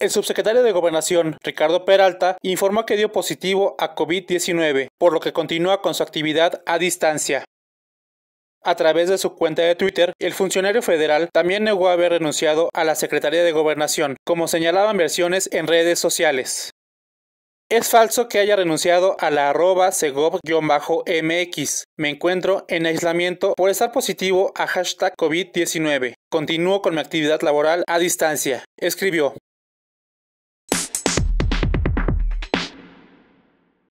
El subsecretario de Gobernación, Ricardo Peralta, informó que dio positivo a COVID-19, por lo que continúa con su actividad a distancia. A través de su cuenta de Twitter, el funcionario federal también negó haber renunciado a la Secretaría de Gobernación, como señalaban versiones en redes sociales. Es falso que haya renunciado a la arroba segov-mx. Me encuentro en aislamiento por estar positivo a hashtag COVID-19. Continúo con mi actividad laboral a distancia, escribió.